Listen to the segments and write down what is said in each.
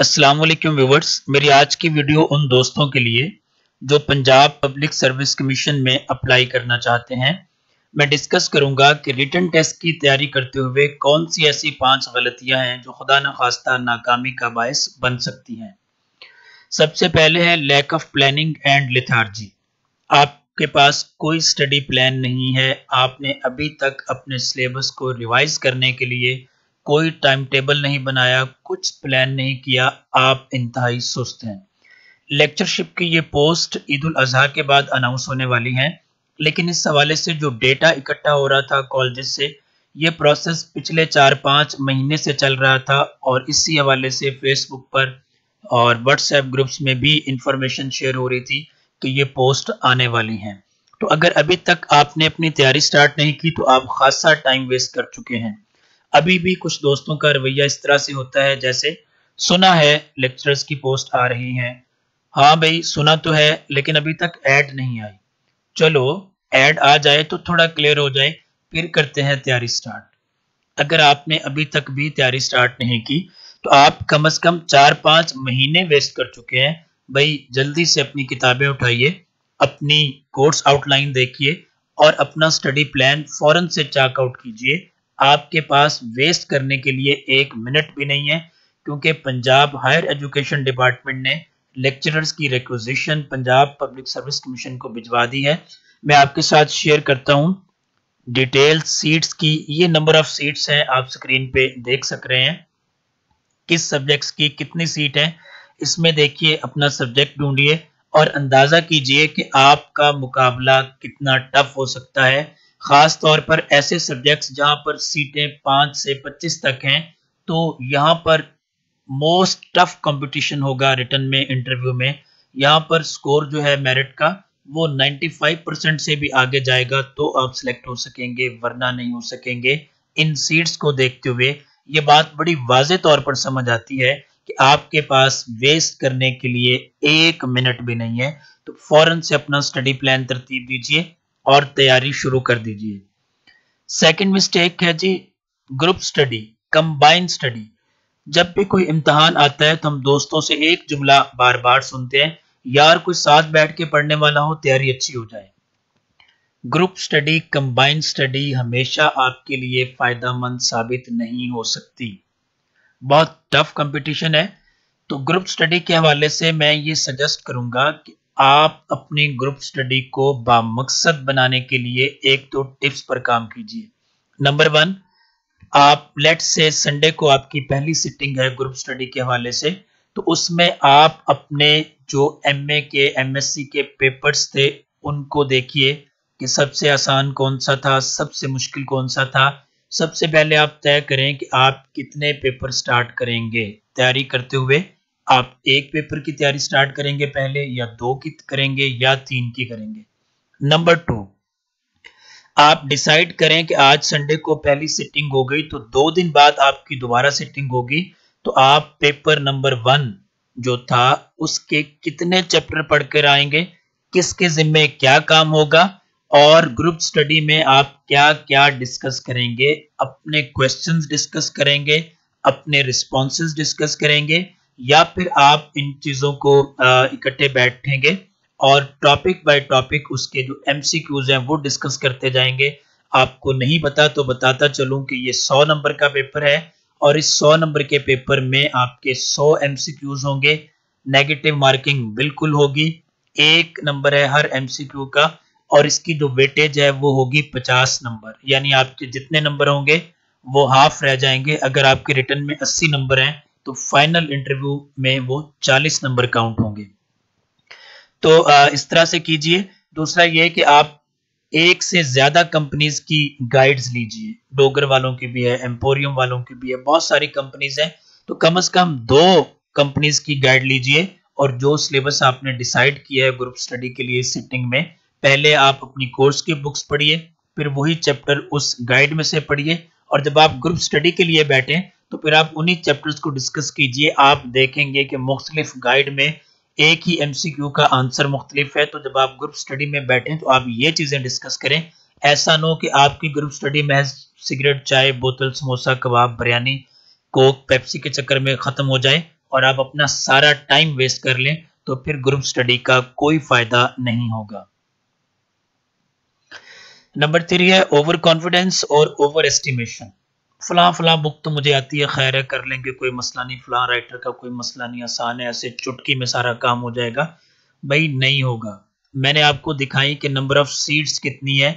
अस्सलाम वालेकुम व्यूवर्स मेरी आज की वीडियो उन दोस्तों के लिए जो पंजाब पब्लिक सर्विस कमीशन में अप्लाई करना चाहते हैं मैं डिस्कस करूंगा कि रिटर्न टेस्ट की तैयारी करते हुए कौन सी ऐसी पांच गलतियां हैं जो खुदा न खास्ता नाकामी का बायस बन सकती हैं सबसे पहले है lack of planning and lethargy आपके पास कोई स्टडी प्लान नहीं है आपने अभी तक अपने सिलेबस को रिवाइज करने के लिए कोई टाइम टेबल नहीं बनाया कुछ प्लान नहीं किया आप इंतहाई सुस्त हैं लेक्चरशिप की ये पोस्ट ईद उल अजहा के बाद अनाउंस होने वाली है लेकिन इस हवाले से जो डेटा इकट्ठा हो रहा था कॉलेज से ये प्रोसेस पिछले चार पाँच महीने से चल रहा था और इसी हवाले से फेसबुक पर और व्हाट्सएप ग्रुप्स में भी इंफॉर्मेशन शेयर हो रही थी कि ये पोस्ट आने वाली हैं तो अगर अभी तक आपने अपनी तैयारी स्टार्ट नहीं की तो आप खासा टाइम वेस्ट कर चुके हैं अभी भी कुछ दोस्तों का रवैया इस तरह से होता है जैसे सुना है लेक्चरर्स की पोस्ट आ रही है हाँ भाई सुना तो है लेकिन अभी तक ऐड नहीं आई चलो ऐड आ जाए तो थोड़ा क्लियर हो जाए फिर करते हैं तैयारी स्टार्ट अगर आपने अभी तक भी तैयारी स्टार्ट नहीं की तो आप कम से कम चार पांच महीने वेस्ट कर चुके हैं भाई जल्दी से अपनी किताबें उठाइए अपनी कोर्स आउटलाइन देखिए और अपना स्टडी प्लान फौरन से चेकआउट कीजिए आपके पास वेस्ट करने के लिए एक मिनट भी नहीं है क्योंकि पंजाब हायर एजुकेशन डिपार्टमेंट ने लेक्चरर्स की requisition Punjab public service commission को भिजवा दी है मैं आपके साथ शेयर करता हूँ डिटेल सीट्स की ये नंबर ऑफ सीट्स हैं आप स्क्रीन पे देख सक रहे हैं किस सब्जेक्ट्स की कितनी सीट है इसमें देखिए अपना सब्जेक्ट ढूंढिए और अंदाज़ा कीजिए कि आपका मुकाबला कितना टफ हो सकता है ख़ास तौर पर ऐसे सब्जेक्ट्स जहां पर सीटें पांच से पच्चीस तक हैं तो यहां पर मोस्ट टफ कंपटीशन होगा रिटर्न में इंटरव्यू में यहां पर स्कोर जो है मेरिट का वो 95 परसेंट से भी आगे जाएगा तो आप सिलेक्ट हो सकेंगे वरना नहीं हो सकेंगे इन सीट्स को देखते हुए ये बात बड़ी वाज तौर पर समझ आती है कि आपके पास वेस्ट करने के लिए एक मिनट भी नहीं है तो फौरन से अपना स्टडी प्लान तरतीब दीजिए और तैयारी शुरू कर दीजिए सेकंड मिस्टेक है जी ग्रुप स्टडी कंबाइन स्टडी जब भी कोई इम्तहान आता है तो हम दोस्तों से एक जुमला बार बार सुनते हैं यार कोई साथ बैठ के पढ़ने वाला हो तैयारी अच्छी हो जाए ग्रुप स्टडी कंबाइंड स्टडी हमेशा आपके लिए फ़ायदा मंद साबित नहीं हो सकती बहुत टफ कंपटीशन है तो ग्रुप स्टडी के हवाले से मैं ये सजेस्ट करूंगा कि आप अपनी ग्रुप स्टडी को बामकसद बनाने के लिए एक दो तो टिप्स पर काम कीजिए नंबर वन आप लेट से संडे को आपकी पहली सिटिंग है ग्रुप स्टडी के हवाले से तो उसमें आप अपने जो एम ए के एम के पेपर्स थे उनको देखिए कि सबसे आसान कौन सा था सबसे मुश्किल कौन सा था सबसे पहले आप तय करें कि आप कितने पेपर स्टार्ट करेंगे तैयारी करते हुए आप एक पेपर की तैयारी स्टार्ट करेंगे पहले या दो की करेंगे या तीन की करेंगे नंबर टू आप डिसाइड करें कि आज संडे को पहली सिटिंग हो गई तो दो दिन बाद आपकी दोबारा सिटिंग होगी तो आप पेपर नंबर वन जो था उसके कितने चैप्टर पढ़कर आएंगे किसके जिम्मे क्या काम होगा और ग्रुप स्टडी में आप क्या क्या डिस्कस करेंगे अपने क्वेश्चंस डिस्कस करेंगे अपने रिस्पॉन्सेज डिस्कस करेंगे या फिर आप इन चीज़ों को इकट्ठे बैठेंगे और टॉपिक बाय टॉपिक उसके जो एम हैं वो डिस्कस करते जाएंगे आपको नहीं पता तो बताता चलूं कि ये सौ नंबर का पेपर है और इस सौ नंबर के पेपर में आपके सौ एम होंगे नेगेटिव मार्किंग बिल्कुल होगी एक नंबर है हर एम का और इसकी जो वेटेज है वो होगी पचास नंबर यानी आपके जितने नंबर होंगे वो हाफ रह जाएंगे अगर आपके रिटर्न में अस्सी नंबर हैं तो फाइनल इंटरव्यू में वो 40 नंबर काउंट होंगे तो इस तरह से कीजिए दूसरा ये कि आप एक से ज्यादा कंपनीज की गाइड्स लीजिए डोगर वालों की भी है एम्पोरियम वालों की भी है बहुत सारी कंपनीज हैं तो कम से कम दो कंपनीज की गाइड लीजिए और जो सिलेबस आपने डिसाइड किया है ग्रुप स्टडी के लिए सिटिंग में पहले आप अपनी कोर्स की बुक्स पढ़िए फिर वही चैप्टर उस गाइड में से पढ़िए और जब आप ग्रुप स्टडी के लिए बैठें तो फिर आप उन्हीं चैप्टर्स को डिस्कस कीजिए आप देखेंगे कि मुख्तलिफ गाइड में एक ही एमसीक्यू का आंसर मुख्तलिफ है तो जब आप ग्रुप स्टडी में बैठे तो आप ये चीज़ें डिस्कस करें ऐसा ना हो कि आपकी ग्रुप स्टडी में सिगरेट चाय बोतल समोसा कबाब बिरयानी कोक पेप्सी के चक्कर में ख़त्म हो जाए और आप अपना सारा टाइम वेस्ट कर लें तो फिर ग्रुप स्टडी का कोई फ़ायदा नहीं होगा नंबर थ्री है ओवर कॉन्फिडेंस और ओवर एस्टिमेशन फ़लाँ फ़लाँ बुक तो मुझे आती है खैर है कर लेंगे कोई मसला नहीं फ़लाँ राइटर का कोई मसला नहीं आसान है ऐसे चुटकी में सारा काम हो जाएगा भाई नहीं होगा मैंने आपको दिखाई कि नंबर ऑफ़ सीट्स कितनी है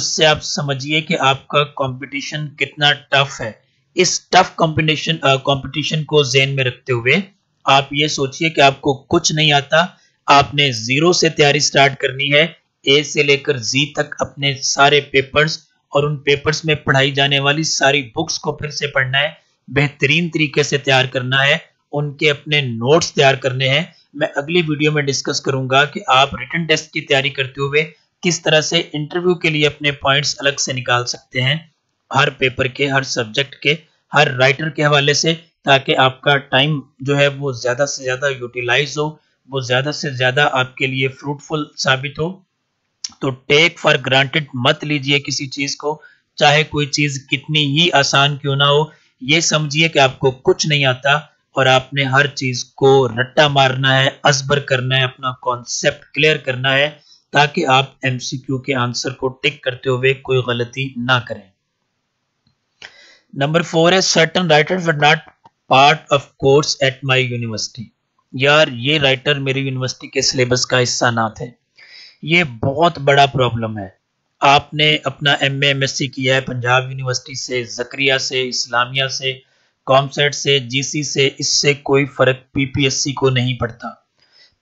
उससे आप समझिए कि आपका कंपटीशन कितना टफ है इस टफ कॉम्पिटिशन कॉम्पिटिशन को जेन में रखते हुए आप ये सोचिए कि आपको कुछ नहीं आता आपने ज़ीरो से तैयारी स्टार्ट करनी है ए से लेकर जी तक अपने सारे पेपर्स और उन पेपर्स में पढ़ाई जाने वाली सारी बुक्स को फिर से पढ़ना है बेहतरीन तरीके से तैयार करना है उनके अपने नोट्स तैयार करने हैं मैं अगली वीडियो में डिस्कस करूंगा कि आप रिटर्न टेस्ट की तैयारी करते हुए किस तरह से इंटरव्यू के लिए अपने पॉइंट्स अलग से निकाल सकते हैं हर पेपर के हर सब्जेक्ट के हर राइटर के हवाले से ताकि आपका टाइम जो है वो ज़्यादा से ज़्यादा यूटिलाइज हो वो ज़्यादा से ज़्यादा आपके लिए फ्रूटफुल साबित हो तो टेक फॉर ग्रांटेड मत लीजिए किसी चीज को चाहे कोई चीज कितनी ही आसान क्यों ना हो ये समझिए कि आपको कुछ नहीं आता और आपने हर चीज को रट्टा मारना है असबर करना है अपना कॉन्सेप्ट क्लियर करना है ताकि आप एमसीक्यू के आंसर को टिक करते हुए कोई गलती ना करें नंबर फोर है certain writer were not part of course at my university यार ये राइटर मेरी यूनिवर्सिटी के सिलेबस का हिस्सा ना थे ये बहुत बड़ा प्रॉब्लम है आपने अपना एम एम एस सी किया है पंजाब यूनिवर्सिटी से जक्रिया से इस्लामिया से कॉमसेट से जीसी से इससे कोई फ़र्क पीपीएससी को नहीं पड़ता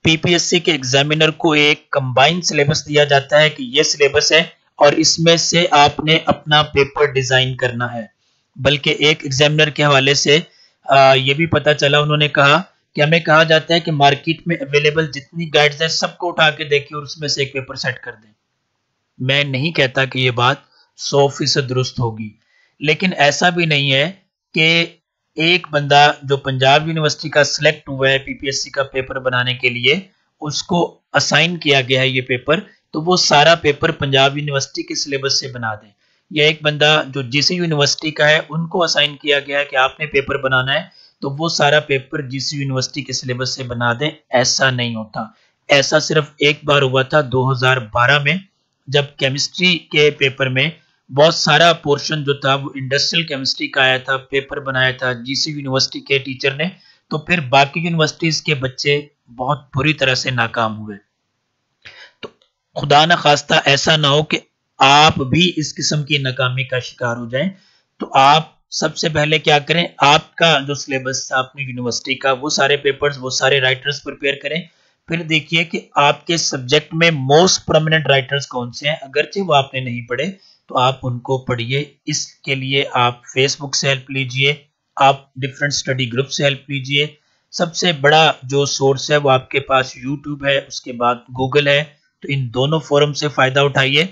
पीपीएससी के एग्जामिनर को एक कंबाइंड सिलेबस दिया जाता है कि ये सिलेबस है और इसमें से आपने अपना पेपर डिज़ाइन करना है बल्कि एक एग्जामिनर के हवाले से आ, ये भी पता चला उन्होंने कहा कि हमें कहा जाता है कि मार्केट में अवेलेबल जितनी गाइड्स है सबको उठा के देखिए और उसमें से एक पेपर सेट कर दें मैं नहीं कहता कि ये बात सौ फीसद दुरुस्त होगी लेकिन ऐसा भी नहीं है कि एक बंदा जो पंजाब यूनिवर्सिटी का सिलेक्ट हुआ है पीपीएससी का पेपर बनाने के लिए उसको असाइन किया गया है ये पेपर तो वो सारा पेपर पंजाब यूनिवर्सिटी के सिलेबस से बना दें या एक बंदा जो जिस यूनिवर्सिटी का है उनको असाइन किया गया है कि आपने पेपर बनाना है तो वो सारा पेपर जिस यूनिवर्सिटी के सिलेबस से बना दें ऐसा नहीं होता ऐसा सिर्फ एक बार हुआ था 2012 में जब केमिस्ट्री के पेपर में बहुत सारा पोर्शन जो था वो इंडस्ट्रियल केमिस्ट्री का आया था पेपर बनाया था जीसी यूनिवर्सिटी के टीचर ने तो फिर बाकी यूनिवर्सिटीज़ के बच्चे बहुत बुरी तरह से नाकाम हुए तो खुदा न खास्ता ऐसा ना हो कि आप भी इस किस्म की नाकामी का शिकार हो जाएं तो आप सबसे पहले क्या करें आपका जो सिलेबस था अपनी यूनिवर्सिटी का वो सारे पेपर्स वो सारे राइटर्स प्रिपेयर करें फिर देखिए कि आपके सब्जेक्ट में मोस्ट प्रमिनेंट राइटर्स कौन से हैं अगरचे वो आपने नहीं पढ़े तो आप उनको पढ़िए इसके लिए आप फेसबुक से हेल्प लीजिए आप डिफरेंट स्टडी ग्रुप से हेल्प लीजिए सबसे बड़ा जो सोर्स है वो आपके पास यूट्यूब है उसके बाद गूगल है तो इन दोनों फोरम से फ़ायदा उठाइए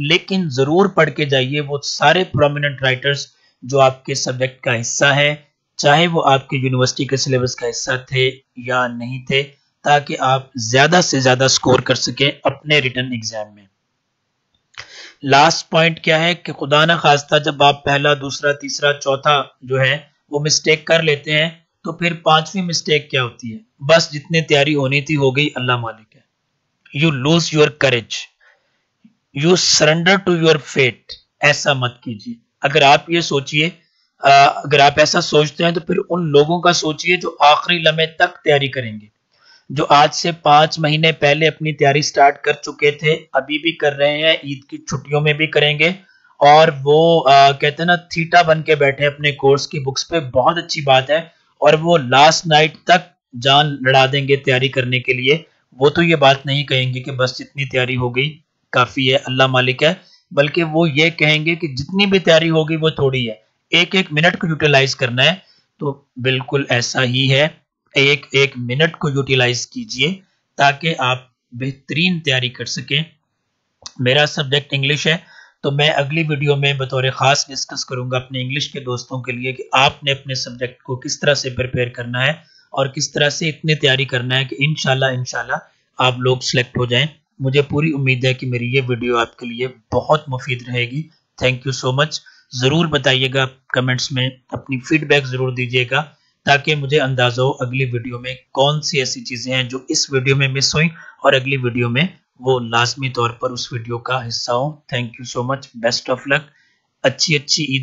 लेकिन ज़रूर पढ़ के जाइए वो सारे प्रोमिनेंट राइटर्स जो आपके सब्जेक्ट का हिस्सा है चाहे वो आपके यूनिवर्सिटी के सिलेबस का हिस्सा थे या नहीं थे ताकि आप ज़्यादा से ज़्यादा स्कोर कर सकें अपने रिटर्न एग्ज़ाम में लास्ट पॉइंट क्या है कि खुदा ना खास्ता जब आप पहला दूसरा तीसरा चौथा जो है वो मिस्टेक कर लेते हैं तो फिर पांचवी मिस्टेक क्या होती है बस जितनी तैयारी होनी थी हो गई अल्लाह मालिक है you lose your courage you surrender to your fate ऐसा मत कीजिए अगर आप ये सोचिए अगर आप ऐसा सोचते हैं तो फिर उन लोगों का सोचिए जो आखिरी लम्हे तक तैयारी करेंगे जो आज से पांच महीने पहले अपनी तैयारी स्टार्ट कर चुके थे अभी भी कर रहे हैं ईद की छुट्टियों में भी करेंगे और वो आ, कहते हैं ना थीटा बन के बैठे अपने कोर्स की बुक्स पे बहुत अच्छी बात है और वो लास्ट नाइट तक जान लड़ा देंगे तैयारी करने के लिए वो तो ये बात नहीं कहेंगे कि बस जितनी तैयारी हो गई काफ़ी है अल्लाह मालिक है बल्कि वो ये कहेंगे कि जितनी भी तैयारी होगी वो थोड़ी है एक एक मिनट को यूटिलाइज करना है तो बिल्कुल ऐसा ही है एक एक मिनट को यूटिलाइज कीजिए ताकि आप बेहतरीन तैयारी कर सकें मेरा सब्जेक्ट इंग्लिश है तो मैं अगली वीडियो में बतौर ख़ास डिस्कस करूंगा अपने इंग्लिश के दोस्तों के लिए कि आपने अपने सब्जेक्ट को किस तरह से प्रिपेयर करना है और किस तरह से इतनी तैयारी करना है कि इन इनशाला आप लोग सेलेक्ट हो जाएं मुझे पूरी उम्मीद है कि मेरी ये वीडियो आपके लिए बहुत मुफीद रहेगी थैंक यू सो मच ज़रूर बताइएगा कमेंट्स में अपनी फीडबैक ज़रूर दीजिएगा ताकि मुझे अंदाज़ा हो अगली वीडियो में कौन सी ऐसी चीज़ें हैं जो इस वीडियो में मिस हुई और अगली वीडियो में वो लाजमी तौर पर उस वीडियो का हिस्सा हो thank you so much best of luck अच्छी अच्छी